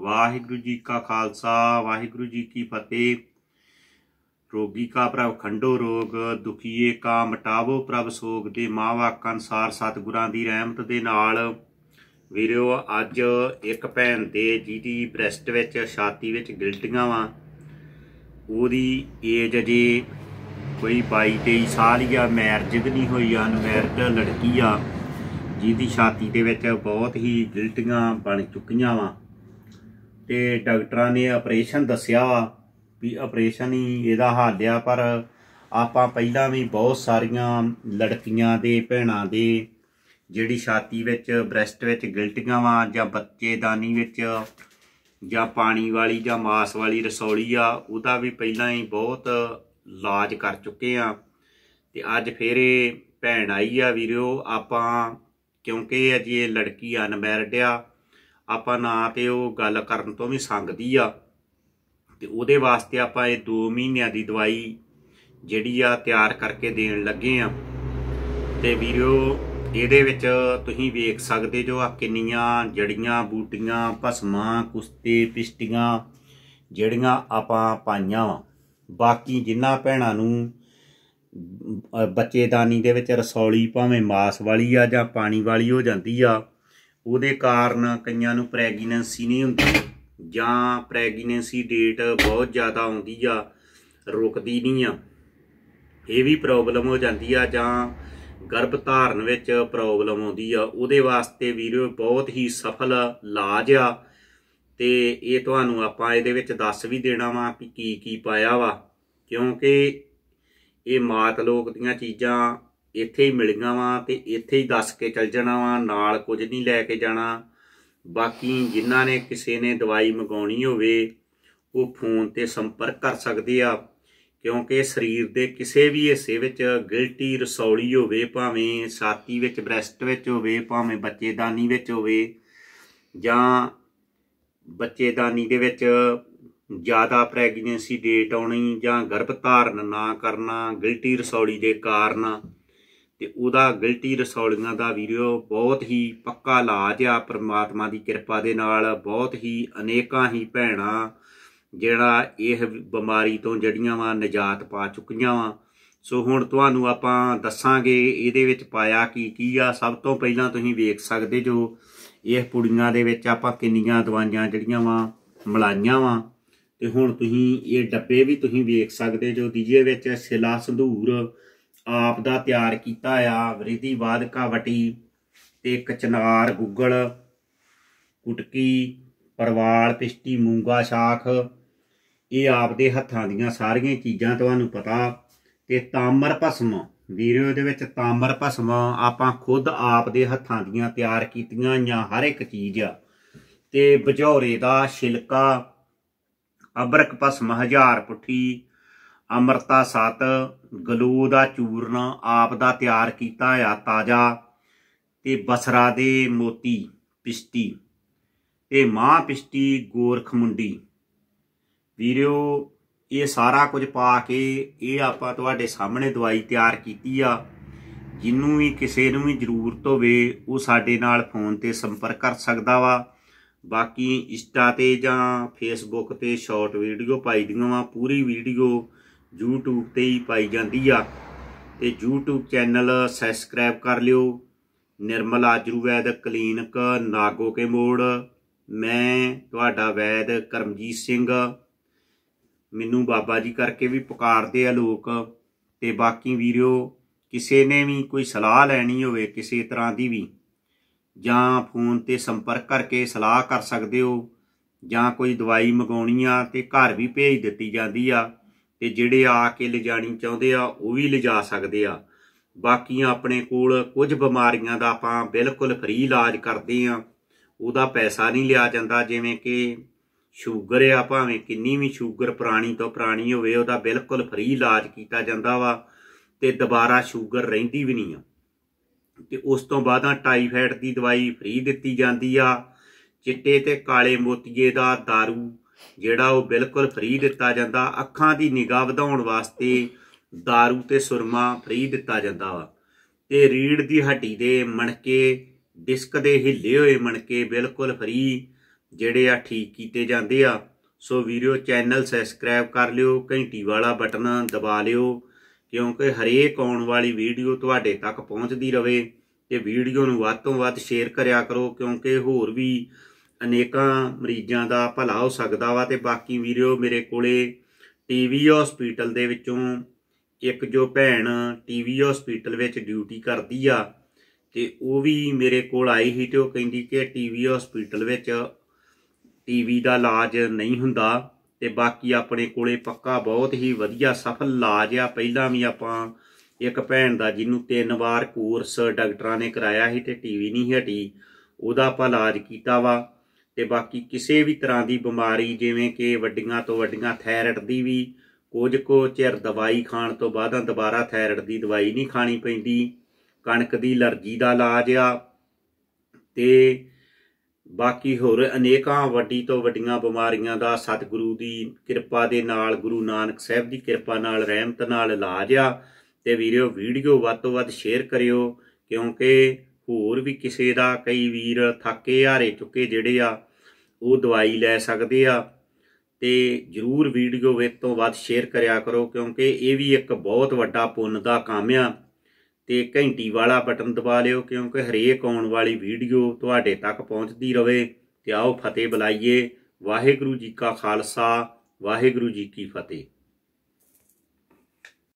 ਵਾਹਿਗੁਰੂ ਜੀ ਕਾ ਖਾਲਸਾ ਵਾਹਿਗੁਰੂ ਜੀ ਕੀ ਫਤਿਹ ਰੋਗੀ ਕਾ ਪ੍ਰਭ ਖੰਡੋ ਰੋਗ ਦੁਖੀਏ ਕਾ ਮਟਾਵੋ ਪ੍ਰਭ ਸੋਗ ਦੇ ਮਾਵਾਕ ਅਨਸਾਰ ਸਤਿਗੁਰਾਂ ਦੀ ਰਹਿਮਤ ਦੇ ਨਾਲ ਵੀਰੋ ਅੱਜ ਇੱਕ ਭੈਣ ਦੇ ਜੀਦੀ ਬ੍ਰੈਸਟ ਵਿੱਚ ਛਾਤੀ ਵਿੱਚ ਗਿਲਟੀਆਂ ਵਾ ਉਹਦੀ ਏਜ ਜੀ ਕੋਈ 22 23 ਸਾਲ ਹੀ ਆ ਮੈਰਿਜ ਨਹੀਂ ਹੋਈ ਅਨਮੈਰਿਡ ਲੜਕੀ ਆ ਜਿਹਦੀ ਛਾਤੀ ਦੇ ਵਿੱਚ ਬਹੁਤ ਹੀ ਗਿਲਟੀਆਂ ਬਣ ਚੁੱਕੀਆਂ ਵਾ ਤੇ ਡਾਕਟਰਾਂ ਨੇ ਆਪਰੇਸ਼ਨ ਦੱਸਿਆ ਵੀ ਆਪਰੇਸ਼ਨ ਹੀ ਇਹਦਾ ਹੱਲ ਆ ਪਰ ਆਪਾਂ ਪਹਿਲਾਂ ਵੀ ਬਹੁਤ ਸਾਰੀਆਂ ਲੜਕੀਆਂ ਦੇ ਭੈਣਾਂ ਦੇ ਜਿਹੜੀ ਛਾਤੀ ਵਿੱਚ ਬ੍ਰੈਸਟ ਵਿੱਚ ਗਿਲਟੀਆਂ ਆ ਜਾਂ ਬੱਚੇਦਾਨੀ ਵਿੱਚ ਜਾਂ ਪਾਣੀ ਵਾਲੀ ਜਾਂ ਮਾਸ ਵਾਲੀ ਰਸੌਲੀ ਆ ਉਹਦਾ ਵੀ ਪਹਿਲਾਂ ਹੀ ਬਹੁਤ ਇਲਾਜ ਕਰ ਚੁੱਕੇ ਆ ਤੇ ਅੱਜ ਫੇਰ ਇਹ ਭੈਣ ਆਈ ਆ ਵੀਰੋ ਆਪਾਂ ਕਿਉਂਕਿ ਅਜੇ ਲੜਕੀ ਅਨਮੈਰਿਡ ਆ ਆਪਾਂ ਨਾ ਤੇ ਉਹ ਗੱਲ ਕਰਨ ਤੋਂ ਵੀ ਸੰਗਦੀ ਆ ਤੇ ਉਹਦੇ ਵਾਸਤੇ ਆਪਾਂ ਇਹ 2 ਮਹੀਨਿਆਂ ਦੀ ਦਵਾਈ ਜਿਹੜੀ ਆ ਤਿਆਰ ਕਰਕੇ ਦੇਣ ਲੱਗੇ ਆ ਤੇ ਵੀਰੋ ਇਹਦੇ ਵਿੱਚ ਤੁਸੀਂ ਵੇਖ ਸਕਦੇ ਜੋ ਆ ਕਿੰਨੀਆਂ ਜੜੀਆਂ ਬੂਟੀਆਂ ਭਸਮਾਂ ਕੁਸਤੇ ਪਿਸ਼ਟੀਆਂ ਜਿਹੜੀਆਂ ਆਪਾਂ ਪਾਈਆਂ ਵਾ ਬਾਕੀ ਜਿੰਨਾ ਭੈਣਾਂ ਨੂੰ ਬੱਚੇਦਾਨੀ ਦੇ ਵਿੱਚ ਰਸੌਲੀ ਭਾਵੇਂ ਮਾਸ ਵਾਲੀ ਆ ਜਾਂ ਪਾਣੀ ਵਾਲੀ ਹੋ ਜਾਂਦੀ ਆ ਉਹਦੇ ਕਾਰਨ ਕਈਆਂ ਨੂੰ ਪ੍ਰੈਗਨੈਂਸੀ ਨਹੀਂ ਹੁੰਦੀ ਜਾਂ ਪ੍ਰੈਗਨੈਂਸੀ ਡੇਟ ਬਹੁਤ ਜ਼ਿਆਦਾ ਆਉਂਦੀ ਆ ਰੁਕਦੀ ਨਹੀਂ ਆ ਇਹ ਵੀ ਪ੍ਰੋਬਲਮ ਹੋ ਜਾਂਦੀ ਆ ਜਾਂ ਗਰਭ ਧਾਰਨ ਵਿੱਚ ਪ੍ਰੋਬਲਮ ਆਉਂਦੀ ਆ ਉਹਦੇ ਵਾਸਤੇ ਵੀਰੋ ਬਹੁਤ ਹੀ ਸਫਲ ਇਲਾਜ ਆ ਤੇ ਇਹ ਤੁਹਾਨੂੰ ਆਪਾਂ ਇਹਦੇ ਵਿੱਚ ਦੱਸ ਵੀ ਦੇਣਾ ਵਾ ਕਿ ਕੀ ਕੀ ਪਾਇਆ ਵਾ ਕਿਉਂਕਿ ਇਹ ਮਾਤ ਲੋਕ ਦੀਆਂ ਚੀਜ਼ਾਂ ਇੱਥੇ ਹੀ ਮਿਲੀਆਂ ਵਾ ਤੇ ਇੱਥੇ ਹੀ ਦੱਸ ਕੇ ਚੱਲ ਜਾਣਾ ਵਾ ਨਾਲ ਕੁਝ ਨਹੀਂ ਲੈ ਕੇ ਜਾਣਾ ਬਾਕੀ ਜਿਨ੍ਹਾਂ ਨੇ ਕਿਸੇ ਨੇ ਦਵਾਈ ਮੰਗਾਉਣੀ ਹੋਵੇ ਉਹ ਫੋਨ ਤੇ ਸੰਪਰਕ ਕਰ ਸਕਦੇ ਆ ਕਿਉਂਕਿ ਸਰੀਰ ਦੇ ਕਿਸੇ ਵੀ ਹਿੱਸੇ ਵਿੱਚ ਗਿਲਟੀ ਰਸੌਲੀ ਹੋਵੇ ਭਾਵੇਂ ਸਾਤੀ ਵਿੱਚ ਬ੍ਰੈਸਟ ਵਿੱਚ ਹੋਵੇ ਭਾਵੇਂ ਬੱਚੇਦਾਨੀ ਵਿੱਚ ਹੋਵੇ ਜਾਂ ਬੱਚੇਦਾਨੀ ਦੇ ਵਿੱਚ ਜ਼ਿਆਦਾ ਪ੍ਰੈਗਨੈਂਸੀ ਡੇਟ ਆਉਣੀ ਜਾਂ ਗਰਭ ਧਾਰਨ ਨਾ ਕਰਨਾ ਗਿਲਟੀ ਰਸੌਲੀ ਦੇ ਕਾਰਨ ਤੇ ਉਹਦਾ ਗਿਲਟੀ ਰਸੌਲੀਆਂ ਦਾ ਵੀਰੋ ਬਹੁਤ ਹੀ ਪੱਕਾ ਲਾਜ ਆ ਪ੍ਰਮਾਤਮਾ ਦੀ ਕਿਰਪਾ ਦੇ ਨਾਲ ਬਹੁਤ ਹੀ ਅਨੇਕਾਂ ਹੀ ਭੈਣਾ ਜਿਹੜਾ ਇਹ ਬਿਮਾਰੀ ਤੋਂ ਜੜੀਆਂ ਵਾ ਨਜਾਤ ਪਾ ਚੁੱਕੀਆਂ ਵਾ ਸੋ ਹੁਣ ਤੁਹਾਨੂੰ ਆਪਾਂ ਦੱਸਾਂਗੇ ਇਹਦੇ ਵਿੱਚ ਪਾਇਆ ਕੀ ਕੀ ਆ ਸਭ ਤੋਂ ਪਹਿਲਾਂ ਤੁਸੀਂ ਵੇਖ ਸਕਦੇ ਜੋ ਇਹ ਪੁੜੀਆਂ ਦੇ ਵਿੱਚ ਆਪਾਂ ਕਿੰਨੀਆਂ ਦਵਾਈਆਂ ਜਿਹੜੀਆਂ ਵਾ ਮਲਾਈਆਂ ਵਾ ਤੇ ਹੁਣ ਤੁਸੀਂ ਇਹ ਡੱਬੇ ਵੀ ਤੁਸੀਂ ਵੇਖ ਸਕਦੇ ਜੋ ਦੀਜੇ ਵਿੱਚ ਸਿਲਾ ਸੰਧੂਰ ਆਪ ਦਾ ਤਿਆਰ ਕੀਤਾ ਆ ਵਰਿਧੀਵਾਦ ਵਟੀ ਤੇ ਕਚਨਾਰ ਗੁੱਗਲ ਕੁਟਕੀ ਪਰਵਾਲ ਪਿਸ਼ਟੀ ਮੂੰਗਾ ਸ਼ਾਖ ਇਹ ਆਪ ਦੇ ਹੱਥਾਂ ਦੀਆਂ ਸਾਰੀਆਂ ਚੀਜ਼ਾਂ ਤੁਹਾਨੂੰ ਪਤਾ ਤੇ ਤਾਮਰ ਭਸਮ ਵੀਰੋ ਦੇ ਵਿੱਚ ਤਾਮਰ ਭਸਮ ਆਪਾਂ ਖੁਦ ਆਪ ਦੇ ਹੱਥਾਂ ਦੀਆਂ ਤਿਆਰ ਕੀਤੀਆਂ ਜਾਂ ਹਰ ਇੱਕ ਚੀਜ਼ ਆ ਤੇ ਬਝੌਰੇ ਦਾ ਛਿਲਕਾ ਅਬਰਕ ਭਸਮ ਹਜ਼ਾਰ ਪੁੱਠੀ ਅਮਰਤਾ ਸਤ ਗਲੂ ਦਾ ਚੂਰਨਾ ਆਪ ਦਾ ਤਿਆਰ ਕੀਤਾ ਆ ਤਾਜ਼ਾ ਤੇ ਬਸਰਾ ਦੇ ਮੋਤੀ ਪਿਸ਼ਤੀ ਇਹ ਮਾਂ ਪਿਸ਼ਤੀ ਗੋਰਖ ਮੁੰਡੀ ਵੀਰਿਓ ਇਹ ਸਾਰਾ ਕੁਝ ਪਾ ਕੇ ਇਹ ਆਪਾਂ ਤੁਹਾਡੇ ਸਾਹਮਣੇ ਦਵਾਈ ਤਿਆਰ ਕੀਤੀ ਆ ਜਿੰਨੂੰ ਵੀ ਕਿਸੇ ਨੂੰ ਵੀ ਜ਼ਰੂਰਤ ਹੋਵੇ ਉਹ ਸਾਡੇ ਨਾਲ ਫੋਨ ਤੇ ਸੰਪਰਕ ਕਰ ਸਕਦਾ ਵਾ ਬਾਕੀ ਇੰਸਟਾ ਤੇ ਜਾਂ ਫੇਸਬੁੱਕ ਤੇ ਸ਼ਾਰਟ ਵੀਡੀਓ ਪਾਈ ਦਿੰਗਾ ਵਾ ਪੂਰੀ ਵੀਡੀਓ YouTube ਤੇ ਹੀ ਪਾਈ ਜਾਂਦੀ ਆ ਤੇ YouTube ਚੈਨਲ ਸਬਸਕ੍ਰਾਈਬ ਕਰ ਲਿਓ ਨਿਰਮਲ ਆਯੁਰਵੈਦ ਕਲੀਨਿਕ ਨਾਗੋ ਕੇ ਮੋੜ ਮੈਂ ਤੁਹਾਡਾ ਵੈਦ ਕਰਮਜੀਤ ਸਿੰਘ ਮੈਨੂੰ ਬਾਬਾ ਜੀ ਕਰਕੇ ਵੀ ਪੁਕਾਰਦੇ ਆ ਲੋਕ ਤੇ ਬਾਕੀ ਵੀਰੋ ਕਿਸੇ ਨੇ ਵੀ ਕੋਈ ਸਲਾਹ ਲੈਣੀ ਹੋਵੇ ਕਿਸੇ ਤਰ੍ਹਾਂ ਦੀ ਵੀ ਜਾਂ ਫੋਨ ਤੇ ਸੰਪਰਕ ਕਰਕੇ ਸਲਾਹ ਕਰ ਸਕਦੇ ਹੋ ਜਾਂ ਕੋਈ ਦਵਾਈ ਮੰਗਾਉਣੀ ਆ ਤੇ ਘਰ ਵੀ ਭੇਜ ਦਿੱਤੀ ਜਾਂਦੀ ਆ ਤੇ ਜਿਹੜੇ ਆ ਕੇ ਲਿਜਾਣੀ ਚਾਹੁੰਦੇ ਆ ਉਹ ਵੀ ਲਿਜਾ ਸਕਦੇ ਆ ਬਾਕੀਆਂ ਆਪਣੇ ਕੋਲ ਕੁਝ ਬਿਮਾਰੀਆਂ ਦਾ ਆਪਾਂ ਬਿਲਕੁਲ ਫ੍ਰੀ ਇਲਾਜ ਕਰਦੇ ਆ ਉਹਦਾ ਪੈਸਾ ਨਹੀਂ ਲਿਆ ਜਾਂਦਾ ਜਿਵੇਂ ਕਿ ਸ਼ੂਗਰ ਆ ਭਾਵੇਂ ਕਿੰਨੀ ਵੀ ਸ਼ੂਗਰ ਪੁਰਾਣੀ ਤੋਂ ਪੁਰਾਣੀ ਹੋਵੇ ਉਹਦਾ ਬਿਲਕੁਲ ਫ੍ਰੀ ਇਲਾਜ ਕੀਤਾ ਜਾਂਦਾ ਵਾ ਤੇ ਦੁਬਾਰਾ ਸ਼ੂਗਰ ਰਹਿੰਦੀ ਵੀ ਨਹੀਂ ਆ ਤੇ ਉਸ ਤੋਂ ਬਾਅਦਾਂ ਟਾਈਫਾਇਡ ਦੀ ਦਵਾਈ ਫ੍ਰੀ ਦਿੱਤੀ ਜਾਂਦੀ ਆ ਚਿੱਟੇ ਤੇ ਕਾਲੇ ਮੋਤੀਏ ਦਾ दारू ਜਿਹੜਾ ਉਹ ਬਿਲਕੁਲ ਫ੍ਰੀ ਦਿੱਤਾ ਜਾਂਦਾ ਅੱਖਾਂ ਦੀ ਨਿਗਾਹ ਵਧਾਉਣ ਵਾਸਤੇ दारू ਤੇ ਸੁਰਮਾ ਫ੍ਰੀ ਦਿੱਤਾ ਜਾਂਦਾ ਵਾ ਤੇ ਰੀੜ ਦੀ ਹੱਡੀ ਦੇ ਮਣਕੇ ਡਿਸਕ ਦੇ ਹਿੱਲੇ ਹੋਏ ਮਣਕੇ ਬਿਲਕੁਲ ਫ੍ਰੀ ਜਿਹੜੇ ਆ ਠੀਕ ਕੀਤੇ ਜਾਂਦੇ ਆ ਸੋ ਵੀਰੋ ਚੈਨਲ ਸਬਸਕ੍ਰਾਈਬ ਕਰ ਲਿਓ ਘੰਟੀ ਵਾਲਾ ਬਟਨ ਦਬਾ ਲਿਓ ਕਿਉਂਕਿ ਹਰੇਕ ਆਉਣ ਵਾਲੀ ਵੀਡੀਓ ਤੁਹਾਡੇ ਤੱਕ ਪਹੁੰਚਦੀ ਰਵੇ ਤੇ ਵੀਡੀਓ ਨੂੰ ਵੱਧ ਤੋਂ ਵੱਧ ਸ਼ੇਅਰ ਕਰਿਆ ਕਰੋ ਕਿਉਂਕਿ ਹੋਰ ਵੀ ਅਨੇਕਾਂ ਮਰੀਜ਼ਾਂ ਦਾ ਭਲਾ ਹੋ ਸਕਦਾ ਵਾ ਤੇ ਬਾਕੀ ਵੀਰੋ ਮੇਰੇ ਕੋਲੇ ਟੀਵੀ ਹਸਪੀਟਲ ਦੇ ਵਿੱਚੋਂ ਇੱਕ ਜੋ ਭੈਣ ਟੀਵੀ ਹਸਪੀਟਲ ਵਿੱਚ ਡਿਊਟੀ ਕਰਦੀ ਆ ਤੇ ਉਹ ਵੀ ਮੇਰੇ ਕੋਲ ਆਈ ਸੀ ਤੇ ਉਹ ਕਹਿੰਦੀ ਕਿ ਟੀਵੀ ਹਸਪੀਟਲ ਵਿੱਚ ਟੀਵੀ ਦਾ ਇਲਾਜ ਨਹੀਂ ਹੁੰਦਾ ਤੇ ਬਾਕੀ ਆਪਣੇ ਕੋਲੇ ਪੱਕਾ ਬਹੁਤ ਹੀ ਵਧੀਆ ਸਫਲ ਇਲਾਜ ਆ ਪਹਿਲਾਂ ਵੀ ਆਪਾਂ ਇੱਕ ਭੈਣ ਦਾ ਜਿਹਨੂੰ ਤਿੰਨ ਵਾਰ ਕੋਰਸ ਡਾਕਟਰਾਂ ਨੇ ਕਰਾਇਆ ਸੀ ਤੇ ਟੀਵੀ ਨਹੀਂ ਹਟੀ ਉਹਦਾ ਆਪਾਂ ਇਲਾਜ ਕੀਤਾ ਵਾ ਤੇ ਬਾਕੀ ਕਿਸੇ ਵੀ ਤਰ੍ਹਾਂ ਦੀ ਬਿਮਾਰੀ ਜਿਵੇਂ ਕਿ ਵੱਡੀਆਂ ਤੋਂ ਵੱਡੀਆਂ ਥਾਇਰਾਇਡ ਦੀ ਵੀ ਕੁਝ ਕੋ ਚਿਰ ਦਵਾਈ ਖਾਣ ਤੋਂ ਬਾਅਦਾਂ ਦੁਬਾਰਾ ਥਾਇਰਾਇਡ ਦੀ ਦਵਾਈ ਨਹੀਂ ਖਾਣੀ ਪੈਂਦੀ ਕਣਕ ਦੀ ਅਲਰਜੀ ਦਾ ਇਲਾਜ ਆ ਤੇ ਬਾਕੀ ਹੋਰ ਅਨੇਕਾਂ ਵੱਡੀ ਤੋਂ ਵੱਡੀਆਂ ਬਿਮਾਰੀਆਂ ਦਾ ਸਤਿਗੁਰੂ ਦੀ ਕਿਰਪਾ ਦੇ ਨਾਲ ਗੁਰੂ ਨਾਨਕ ਸਾਹਿਬ ਦੀ ਕਿਰਪਾ ਨਾਲ ਰਹਿਮਤ ਨਾਲ ਇਲਾਜ ਆ ਤੇ ਵੀਰੋ ਵੀਡੀਓ ਵੱਧ ਤੋਂ ਵੱਧ ਸ਼ੇਅਰ ਕਰਿਓ ਕਿਉਂਕਿ ਹੋਰ ਵੀ ਕਿਸੇ ਦਾ ਕਈ ਵੀਰ ਥੱਕੇ ਹਾਰੇ ਚੁੱਕੇ ਜਿਹੜੇ ਆ ਉਹ ਦਵਾਈ ਲੈ ਸਕਦੇ ਆ ਤੇ ਜਰੂਰ ਵੀਡੀਓ ਵਿੱਚ ਤੋਂ ਵੱਧ ਸ਼ੇਅਰ ਕਰਿਆ ਕਰੋ ਕਿਉਂਕਿ ਇਹ ਵੀ ਇੱਕ ਬਹੁਤ ਵੱਡਾ ਪੁੰਨ ਦਾ ਕੰਮ ਆ ਤੇ ਘੰਟੀ ਵਾਲਾ ਬਟਨ ਦਬਾ ਲਿਓ ਕਿਉਂਕਿ ਹਰੇਕ ਆਉਣ ਵਾਲੀ ਵੀਡੀਓ ਤੁਹਾਡੇ ਤੱਕ ਪਹੁੰਚਦੀ ਰਵੇ ਤੇ ਆਓ ਫਤਿਹ ਬੁਲਾਈਏ ਵਾਹਿਗੁਰੂ ਜੀ ਕਾ ਖਾਲਸਾ ਵਾਹਿਗੁਰੂ ਜੀ ਕੀ ਫਤਿਹ